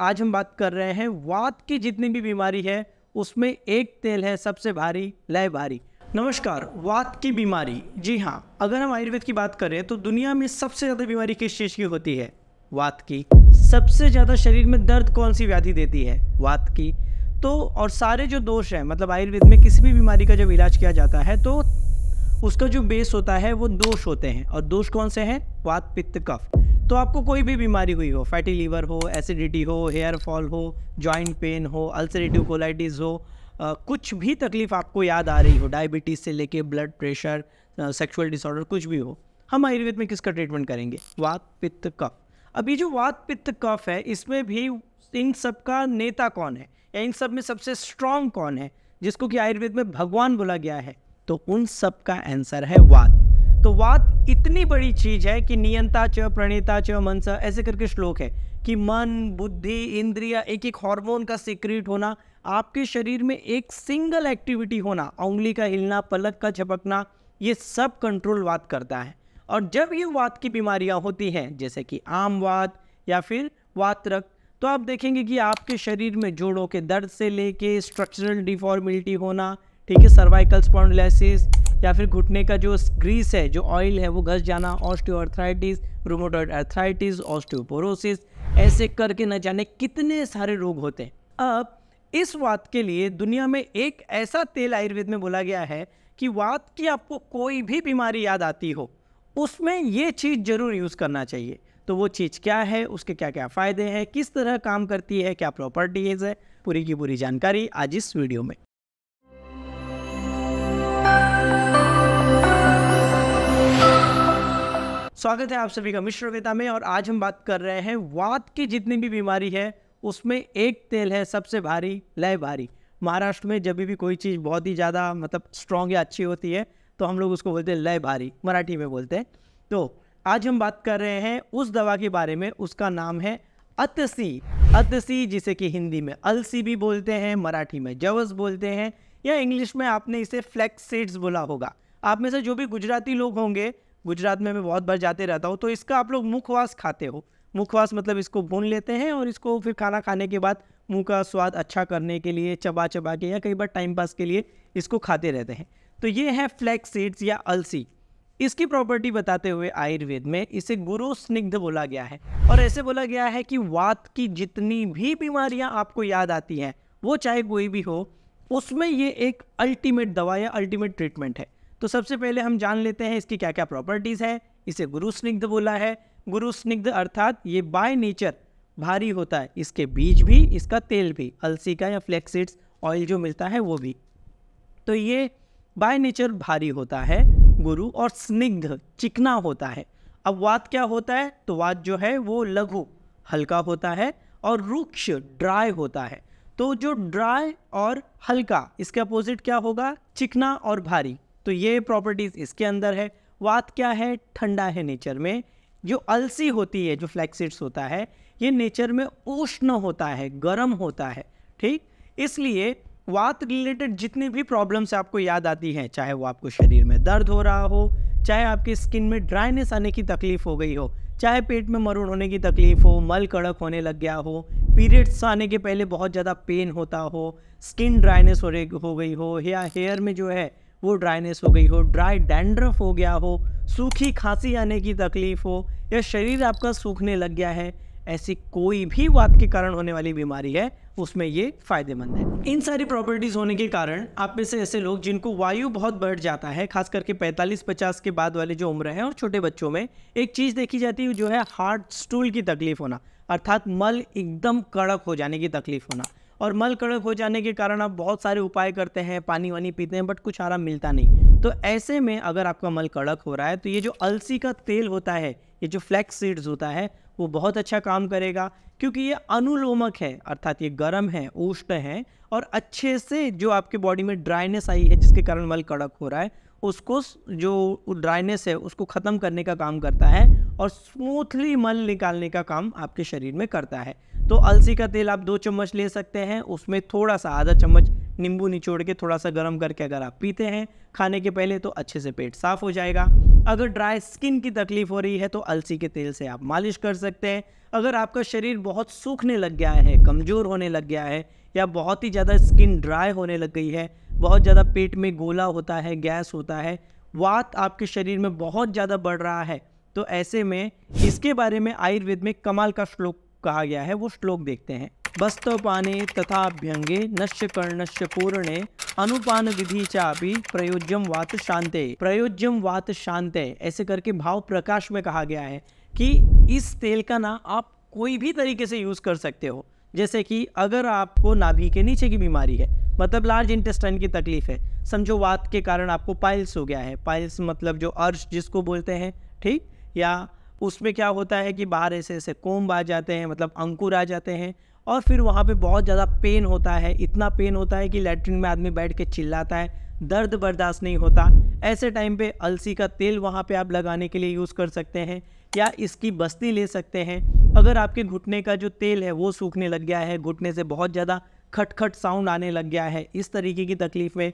आज हम बात कर रहे हैं वात की जितनी भी बीमारी है उसमें एक तेल है सबसे भारी लय भारी नमस्कार वात की बीमारी जी हाँ अगर हम आयुर्वेद की बात करें तो दुनिया में सबसे ज़्यादा बीमारी किस चीज़ की होती है वात की सबसे ज़्यादा शरीर में दर्द कौन सी व्याधि देती है वात की तो और सारे जो दोष हैं मतलब आयुर्वेद में किसी भी बीमारी का जब इलाज किया जाता है तो उसका जो बेस होता है वो दोष होते हैं और दोष कौन से हैं वात पित्त कफ तो आपको कोई भी बीमारी हुई हो फैटी लीवर हो एसिडिटी हो हेयर फॉल हो जॉइंट पेन हो अल्सरेटिव कोलाइटिस हो आ, कुछ भी तकलीफ़ आपको याद आ रही हो डायबिटीज़ से लेके ब्लड प्रेशर सेक्सुअल डिसऑर्डर कुछ भी हो हम आयुर्वेद में किसका ट्रीटमेंट करेंगे वात पित्त कफ अब ये जो वात पित्त कफ है इसमें भी इन सब का नेता कौन है या इन सब में सबसे स्ट्रांग कौन है जिसको कि आयुर्वेद में भगवान बोला गया है तो उन सब का आंसर है वात तो वात इतनी बड़ी चीज है कि नियंता च प्रणीता च मनस ऐसे करके श्लोक है कि मन बुद्धि इंद्रिया एक एक हार्मोन का सीक्रेट होना आपके शरीर में एक सिंगल एक्टिविटी होना उंगली का हिलना पलक का झपकना ये सब कंट्रोल वात करता है और जब ये वात की बीमारियां होती हैं जैसे कि आम वात या फिर वात रक्त तो आप देखेंगे कि आपके शरीर में जोड़ों के दर्द से लेके स्ट्रक्चरल डिफॉर्मिलिटी होना ठीक है सर्वाइकल स्पॉन्डलाइसिस या फिर घुटने का जो ग्रीस है जो ऑयल है वो घस जाना ऑस्टियोआर्थराइटिस रूमोटॉइड आर्थराइटिस ऑस्टियोपोरोसिस ऐसे करके न जाने कितने सारे रोग होते हैं अब इस बात के लिए दुनिया में एक ऐसा तेल आयुर्वेद में बोला गया है कि वात की आपको कोई भी बीमारी याद आती हो उसमें ये चीज़ ज़रूर यूज़ करना चाहिए तो वो चीज़ क्या है उसके क्या क्या फ़ायदे हैं किस तरह काम करती है क्या प्रॉपर्टीज़ है पूरी की पूरी जानकारी आज इस वीडियो में स्वागत है आप सभी का मिश्र कविता में और आज हम बात कर रहे हैं वात की जितनी भी बीमारी है उसमें एक तेल है सबसे भारी लय भारी महाराष्ट्र में जब भी कोई चीज़ बहुत ही ज़्यादा मतलब स्ट्रॉन्ग या अच्छी होती है तो हम लोग उसको बोलते हैं लय भारी मराठी में बोलते हैं तो आज हम बात कर रहे हैं उस दवा के बारे में उसका नाम है अतसी अतसी जिसे कि हिंदी में अलसी भी बोलते हैं मराठी में जवस बोलते हैं या इंग्लिश में आपने इसे फ्लैक्स सीड्स बोला होगा आप में से जो भी गुजराती लोग होंगे गुजरात में मैं बहुत बार जाते रहता हूँ तो इसका आप लोग मुखवास खाते हो मुखवास मतलब इसको भून लेते हैं और इसको फिर खाना खाने के बाद मुँह का स्वाद अच्छा करने के लिए चबा चबा के या कई बार टाइम पास के लिए इसको खाते रहते हैं तो ये है फ्लैक्स सीड्स या अलसी इसकी प्रॉपर्टी बताते हुए आयुर्वेद में इसे गुरु स्निग्ध बोला गया है और ऐसे बोला गया है कि वात की जितनी भी बीमारियां आपको याद आती हैं वो चाहे कोई भी हो उसमें ये एक अल्टीमेट दवा या अल्टीमेट ट्रीटमेंट है तो सबसे पहले हम जान लेते हैं इसकी क्या क्या प्रॉपर्टीज़ है इसे गुरु स्निग्ध बोला है गुरु स्निग्ध अर्थात ये बाय नेचर भारी होता है इसके बीज भी इसका तेल भी अलसी का या फ्लेक्सिड्स ऑयल जो मिलता है वो भी तो ये बाय नेचर भारी होता है गुरु और स्निग्ध चिकना होता है अब वाद क्या होता है तो वाद जो है वो लघु हल्का होता है और रुक्ष ड्राई होता है तो जो ड्राई और हल्का इसके अपोजिट क्या होगा चिकना और भारी तो ये प्रॉपर्टीज़ इसके अंदर है बात क्या है ठंडा है नेचर में जो अलसी होती है जो फ्लैक्सिड्स होता है ये नेचर में उष्ण होता है गर्म होता है ठीक इसलिए वात रिलेटेड जितनी भी प्रॉब्लम्स आपको याद आती हैं चाहे वो आपको शरीर में दर्द हो रहा हो चाहे आपकी स्किन में ड्राइनेस आने की तकलीफ़ हो गई हो चाहे पेट में मरुण होने की तकलीफ़ हो मल कड़क होने लग गया हो पीरियड्स आने के पहले बहुत ज़्यादा पेन होता हो स्किन ड्राइनेस हो रही हो गई हो या हेयर में जो है वो ड्राइनेस हो गई हो ड्राई डैंड्रफ हो गया हो सूखी खांसी आने की तकलीफ़ हो या शरीर आपका सूखने लग गया है ऐसी कोई भी बात के कारण होने वाली बीमारी है उसमें ये फ़ायदेमंद है इन सारी प्रॉपर्टीज़ होने के कारण आप में से ऐसे लोग जिनको वायु बहुत बढ़ जाता है खास करके 45-50 के बाद वाले जो उम्र है और छोटे बच्चों में एक चीज़ देखी जाती है जो है हार्ट स्टूल की तकलीफ़ होना अर्थात मल एकदम कड़क हो जाने की तकलीफ़ होना और मल कड़क हो जाने के कारण आप बहुत सारे उपाय करते हैं पानी वानी पीते हैं बट कुछ आराम मिलता नहीं तो ऐसे में अगर आपका मल कड़क हो रहा है तो ये जो अलसी का तेल होता है ये जो फ्लैक्स सीड्स होता है वो बहुत अच्छा काम करेगा क्योंकि ये अनुलोमक है अर्थात ये गर्म है उष्ण है और अच्छे से जो आपके बॉडी में ड्राइनेस आई है जिसके कारण मल कड़क हो रहा है उसको जो ड्राइनेस है उसको ख़त्म करने का काम करता है और स्मूथली मल निकालने का काम आपके शरीर में करता है तो अलसी का तेल आप दो चम्मच ले सकते हैं उसमें थोड़ा सा आधा चम्मच नींबू निचोड़ के थोड़ा सा गर्म करके अगर आप पीते हैं खाने के पहले तो अच्छे से पेट साफ हो जाएगा अगर ड्राई स्किन की तकलीफ़ हो रही है तो अलसी के तेल से आप मालिश कर सकते हैं अगर आपका शरीर बहुत सूखने लग गया है कमज़ोर होने लग गया है या बहुत ही ज़्यादा स्किन ड्राई होने लग गई है बहुत ज़्यादा पेट में गोला होता है गैस होता है वात आपके शरीर में बहुत ज़्यादा बढ़ रहा है तो ऐसे में इसके बारे में आयुर्वेद में कमाल का श्लोक कहा गया है वो श्लोक देखते हैं पाने तथा अभ्यंगे नश्य कर्णश्य पूर्णे अनुपान विधि चापी प्रयोज्यम वात शांते प्रयोज्यम वात शांत ऐसे करके भाव प्रकाश में कहा गया है कि इस तेल का ना आप कोई भी तरीके से यूज़ कर सकते हो जैसे कि अगर आपको नाभि के नीचे की बीमारी है मतलब लार्ज इंटेस्टाइन की तकलीफ है समझो वात के कारण आपको पाइल्स हो गया है पाइल्स मतलब जो अर्श जिसको बोलते हैं ठीक या उसमें क्या होता है कि बाहर ऐसे ऐसे कोम्ब आ जाते हैं मतलब अंकुर आ जाते हैं और फिर वहाँ पे बहुत ज़्यादा पेन होता है इतना पेन होता है कि लेटरिन में आदमी बैठ के चिल्लाता है दर्द बर्दाश्त नहीं होता ऐसे टाइम पे अलसी का तेल वहाँ पे आप लगाने के लिए यूज़ कर सकते हैं या इसकी बस्ती ले सकते हैं अगर आपके घुटने का जो तेल है वो सूखने लग गया है घुटने से बहुत ज़्यादा खटखट साउंड आने लग गया है इस तरीके की तकलीफ़ में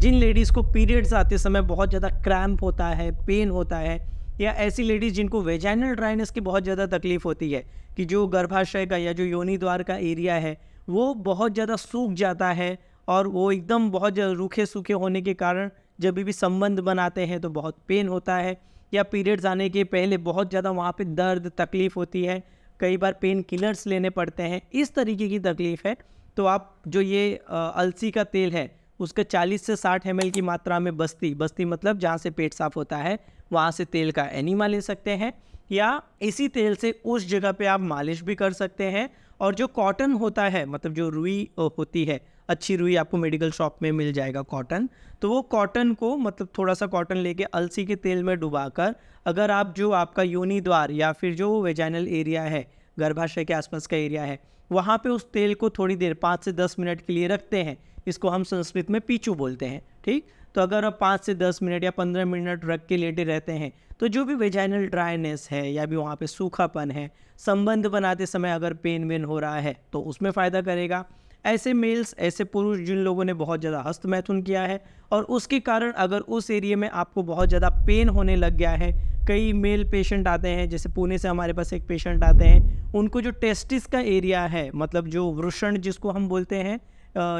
जिन लेडीज़ को पीरियड्स आते समय बहुत ज़्यादा क्रैम्प होता है पेन होता है या ऐसी लेडीज़ जिनको वेजाइनल ड्राइनेस की बहुत ज़्यादा तकलीफ़ होती है कि जो गर्भाशय का या जो योनि द्वार का एरिया है वो बहुत ज़्यादा सूख जाता है और वो एकदम बहुत रूखे सूखे होने के कारण जब भी संबंध बनाते हैं तो बहुत पेन होता है या पीरियड्स आने के पहले बहुत ज़्यादा वहाँ पे दर्द तकलीफ़ होती है कई बार पेन किलर्स लेने पड़ते हैं इस तरीके की तकलीफ़ है तो आप जो ये अलसी का तेल है उसका 40 से 60 एम की मात्रा में बस्ती बस्ती मतलब जहाँ से पेट साफ होता है वहाँ से तेल का एनिमा ले सकते हैं या इसी तेल से उस जगह पे आप मालिश भी कर सकते हैं और जो कॉटन होता है मतलब जो रुई होती है अच्छी रुई आपको मेडिकल शॉप में मिल जाएगा कॉटन तो वो कॉटन को मतलब थोड़ा सा कॉटन लेके अलसी के तेल में डुबाकर अगर आप जो आपका योनि द्वार या फिर जो वेजाइनल एरिया है गर्भाशय के आसपास का एरिया है वहाँ पे उस तेल को थोड़ी देर पाँच से दस मिनट के लिए रखते हैं इसको हम संस्कृत में पीचू बोलते हैं ठीक तो अगर आप पाँच से दस मिनट या पंद्रह मिनट रख के लेटे रहते हैं तो जो भी वेजाइनल ड्राइनेस है या भी वहाँ पे सूखापन है संबंध बनाते समय अगर पेन वेन हो रहा है तो उसमें फ़ायदा करेगा ऐसे मेल्स ऐसे पुरुष जिन लोगों ने बहुत ज़्यादा हस्त मैथुन किया है और उसके कारण अगर उस एरिए में आपको बहुत ज़्यादा पेन होने लग गया है कई मेल पेशेंट आते हैं जैसे पुणे से हमारे पास एक पेशेंट आते हैं उनको जो टेस्टिस का एरिया है मतलब जो वृषण जिसको हम बोलते हैं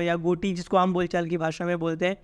या गोटी जिसको हम बोलचाल की भाषा में बोलते हैं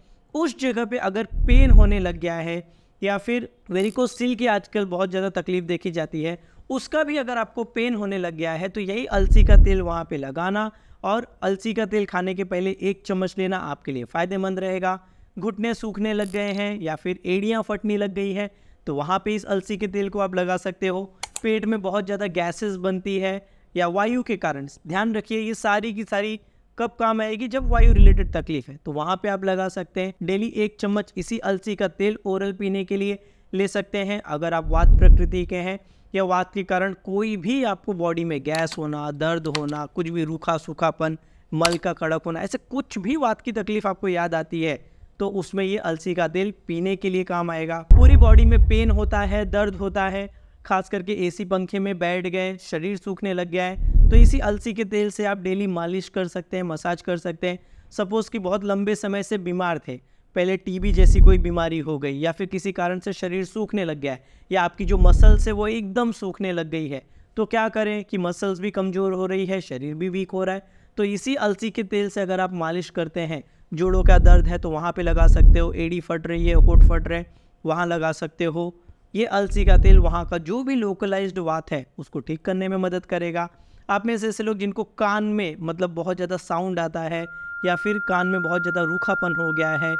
उस जगह पे अगर पेन होने लग गया है या फिर वेरिकोसिल की आजकल बहुत ज़्यादा तकलीफ़ देखी जाती है उसका भी अगर आपको पेन होने लग गया है तो यही अलसी का तेल वहाँ पे लगाना और अलसी का तेल खाने के पहले एक चम्मच लेना आपके लिए फ़ायदेमंद रहेगा घुटने सूखने लग गए हैं या फिर एड़ियाँ फटने लग गई हैं तो वहाँ पे इस अलसी के तेल को आप लगा सकते हो पेट में बहुत ज़्यादा गैसेस बनती है या वायु के कारण ध्यान रखिए ये सारी की सारी कब काम आएगी जब वायु रिलेटेड तकलीफ है तो वहाँ पे आप लगा सकते हैं डेली एक चम्मच इसी अलसी का तेल ओरल पीने के लिए ले सकते हैं अगर आप वात प्रकृति के हैं या वात के कारण कोई भी आपको बॉडी में गैस होना दर्द होना कुछ भी रूखा सूखापन मल का कड़क होना ऐसे कुछ भी वात की तकलीफ आपको याद आती है तो उसमें ये अलसी का तेल पीने के लिए काम आएगा पूरी बॉडी में पेन होता है दर्द होता है खास करके एसी पंखे में बैठ गए शरीर सूखने लग गया है तो इसी अलसी के तेल से आप डेली मालिश कर सकते हैं मसाज कर सकते हैं सपोज़ कि बहुत लंबे समय से बीमार थे पहले टीबी जैसी कोई बीमारी हो गई या फिर किसी कारण से शरीर सूखने लग गया है या आपकी जो मसल्स है वो एकदम सूखने लग गई है तो क्या करें कि मसल्स भी कमज़ोर हो रही है शरीर भी वीक हो रहा है तो इसी अलसी के तेल से अगर आप मालिश करते हैं जोड़ों का दर्द है तो वहाँ पे लगा सकते हो एडी फट रही है होठ फट रहे हैं वहाँ लगा सकते हो ये अलसी का तेल वहाँ का जो भी लोकलाइज्ड वात है उसको ठीक करने में मदद करेगा आप में से ऐसे लोग जिनको कान में मतलब बहुत ज़्यादा साउंड आता है या फिर कान में बहुत ज़्यादा रूखापन हो गया है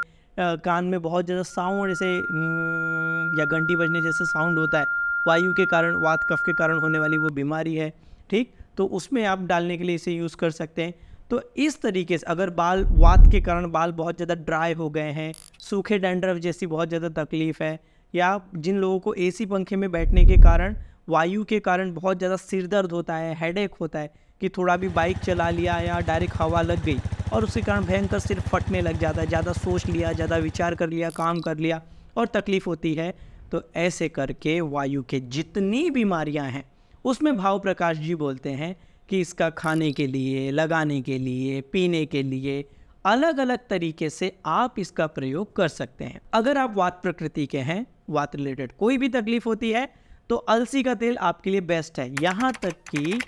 कान में बहुत ज़्यादा साउंड ऐसे या घंटी बजने जैसे साउंड होता है वायु के कारण वात कफ के कारण होने वाली वो बीमारी है ठीक तो उसमें आप डालने के लिए इसे यूज़ कर सकते हैं तो इस तरीके से अगर बाल वात के कारण बाल बहुत ज़्यादा ड्राई हो गए हैं सूखे डेंडर जैसी बहुत ज़्यादा तकलीफ़ है या जिन लोगों को एसी पंखे में बैठने के कारण वायु के कारण बहुत ज़्यादा सिर दर्द होता है हेडेक होता है कि थोड़ा भी बाइक चला लिया या डायरेक्ट हवा लग गई और उसके कारण भयंकर सिर्फ फटने लग जाता है ज़्यादा सोच लिया ज़्यादा विचार कर लिया काम कर लिया और तकलीफ़ होती है तो ऐसे करके वायु के जितनी बीमारियां हैं उसमें भाव प्रकाश जी बोलते हैं कि इसका खाने के लिए लगाने के लिए पीने के लिए अलग अलग तरीके से आप इसका प्रयोग कर सकते हैं अगर आप वात प्रकृति के हैं वात रिलेटेड कोई भी तकलीफ होती है तो अलसी का तेल आपके लिए बेस्ट है यहाँ तक कि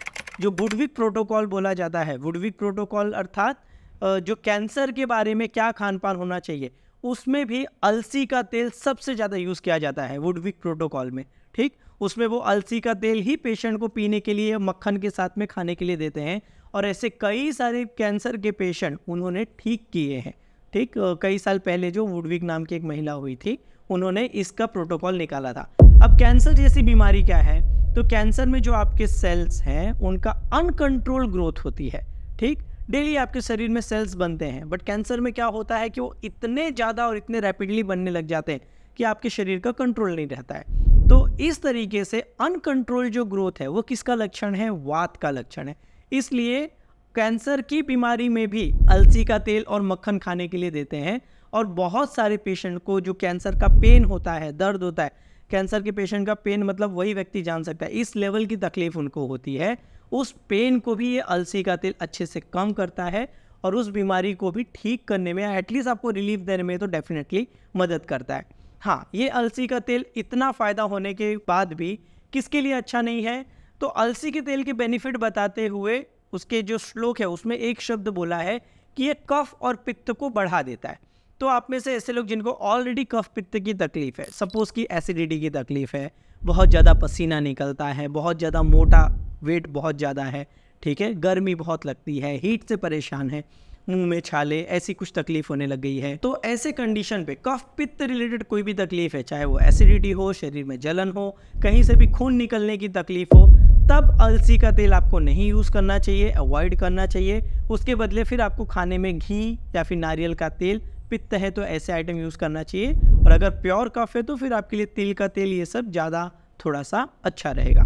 जो वुडविक प्रोटोकॉल बोला जाता है वुडविक प्रोटोकॉल अर्थात जो कैंसर के बारे में क्या खान पान होना चाहिए उसमें भी अलसी का तेल सबसे ज़्यादा यूज़ किया जाता है वुडविक प्रोटोकॉल में ठीक उसमें वो अलसी का तेल ही पेशेंट को पीने के लिए मक्खन के साथ में खाने के लिए देते हैं और ऐसे कई सारे कैंसर के पेशेंट उन्होंने ठीक किए हैं ठीक कई साल पहले जो वुडविक नाम की एक महिला हुई थी उन्होंने इसका प्रोटोकॉल निकाला था अब कैंसर जैसी बीमारी क्या है तो कैंसर में जो आपके सेल्स हैं उनका अनकंट्रोल ग्रोथ होती है ठीक डेली आपके शरीर में सेल्स बनते हैं बट कैंसर में क्या होता है कि वो इतने ज़्यादा और इतने रैपिडली बनने लग जाते हैं कि आपके शरीर का कंट्रोल नहीं रहता है तो इस तरीके से अनकंट्रोल जो ग्रोथ है वो किसका लक्षण है वात का लक्षण है इसलिए कैंसर की बीमारी में भी अलसी का तेल और मक्खन खाने के लिए देते हैं और बहुत सारे पेशेंट को जो कैंसर का पेन होता है दर्द होता है कैंसर के पेशेंट का पेन मतलब वही व्यक्ति जान सकता है इस लेवल की तकलीफ उनको होती है उस पेन को भी ये अलसी का तेल अच्छे से कम करता है और उस बीमारी को भी ठीक करने में एटलीस्ट आपको रिलीफ देने में तो डेफिनेटली मदद करता है हाँ ये अलसी का तेल इतना फ़ायदा होने के बाद भी किसके लिए अच्छा नहीं है तो अलसी के तेल के बेनिफिट बताते हुए उसके जो श्लोक है उसमें एक शब्द बोला है कि ये कफ और पित्त को बढ़ा देता है तो आप में से ऐसे लोग जिनको ऑलरेडी कफ पित्त की तकलीफ़ है सपोज़ कि एसिडिटी की तकलीफ़ है बहुत ज़्यादा पसीना निकलता है बहुत ज़्यादा मोटा वेट बहुत ज़्यादा है ठीक है गर्मी बहुत लगती है हीट से परेशान है मुंह में छाले ऐसी कुछ तकलीफ होने लग गई है तो ऐसे कंडीशन पे कफ पित्त रिलेटेड कोई भी तकलीफ है चाहे वो एसिडिटी हो शरीर में जलन हो कहीं से भी खून निकलने की तकलीफ हो तब अलसी का तेल आपको नहीं यूज़ करना चाहिए अवॉइड करना चाहिए उसके बदले फिर आपको खाने में घी या फिर नारियल का तेल पित्त है तो ऐसे आइटम यूज़ करना चाहिए और अगर प्योर कफ है तो फिर आपके लिए तिल का तेल ये सब ज़्यादा थोड़ा सा अच्छा रहेगा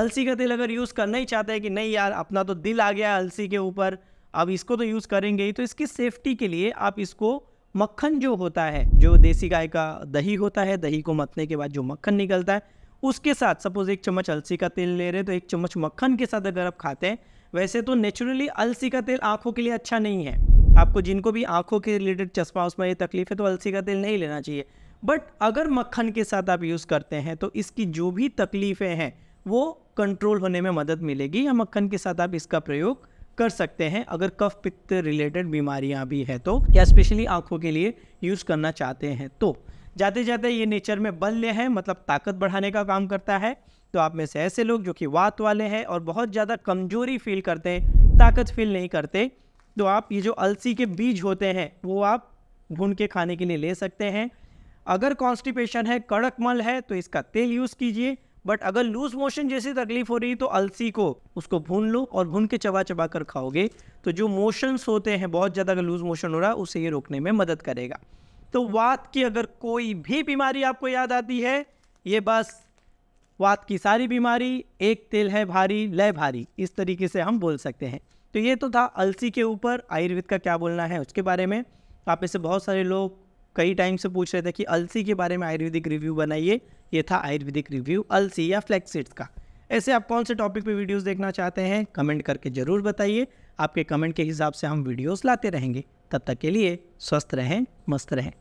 अलसी का तेल अगर यूज़ करना ही चाहते हैं कि नहीं यार अपना तो दिल आ गया अलसी के ऊपर अब इसको तो यूज़ करेंगे ही तो इसकी सेफ्टी के लिए आप इसको मक्खन जो होता है जो देसी गाय का दही होता है दही को मतने के बाद जो मक्खन निकलता है उसके साथ सपोज़ एक चम्मच अलसी का तेल ले रहे हैं तो एक चम्मच मक्खन के साथ अगर आप खाते हैं वैसे तो नेचुरली अलसी का तेल आँखों के लिए अच्छा नहीं है आपको जिनको भी आँखों के रिलेटेड चश्मा उसमें ये तकलीफ है तो अलसी का तेल नहीं लेना चाहिए बट अगर मक्खन के साथ आप यूज़ करते हैं तो इसकी जो भी तकलीफ़ें हैं वो कंट्रोल होने में मदद मिलेगी या मक्खन के साथ आप इसका प्रयोग कर सकते हैं अगर कफ पित्त रिलेटेड बीमारियां भी हैं तो या स्पेशली आँखों के लिए यूज़ करना चाहते हैं तो जाते जाते ये नेचर में बल्य है मतलब ताकत बढ़ाने का काम करता है तो आप में से ऐसे लोग जो कि वात वाले हैं और बहुत ज़्यादा कमजोरी फील करते हैं ताकत फील नहीं करते तो आप ये जो अलसी के बीज होते हैं वो आप भून के खाने के लिए ले सकते हैं अगर कॉन्स्टिपेशन है कड़क मल है तो इसका तेल यूज़ कीजिए बट अगर लूज मोशन जैसी तकलीफ हो रही है तो अलसी को उसको भून लो और भून के चबा चबा कर खाओगे तो जो मोशंस होते हैं बहुत ज़्यादा अगर लूज मोशन हो रहा है उसे ये रोकने में मदद करेगा तो वात की अगर कोई भी बीमारी आपको याद आती है ये बस वात की सारी बीमारी एक तेल है भारी लय भारी इस तरीके से हम बोल सकते हैं तो ये तो था अलसी के ऊपर आयुर्वेद का क्या बोलना है उसके बारे में आप इसे बहुत सारे लोग कई टाइम से पूछ रहे थे कि अलसी के बारे में आयुर्वेदिक रिव्यू बनाइए ये था आयुर्वेदिक रिव्यू अलसी या फ्लैक्सीड्स का ऐसे आप कौन से टॉपिक पे वीडियोस देखना चाहते हैं कमेंट करके ज़रूर बताइए आपके कमेंट के हिसाब से हम वीडियोस लाते रहेंगे तब तक के लिए स्वस्थ रहें मस्त रहें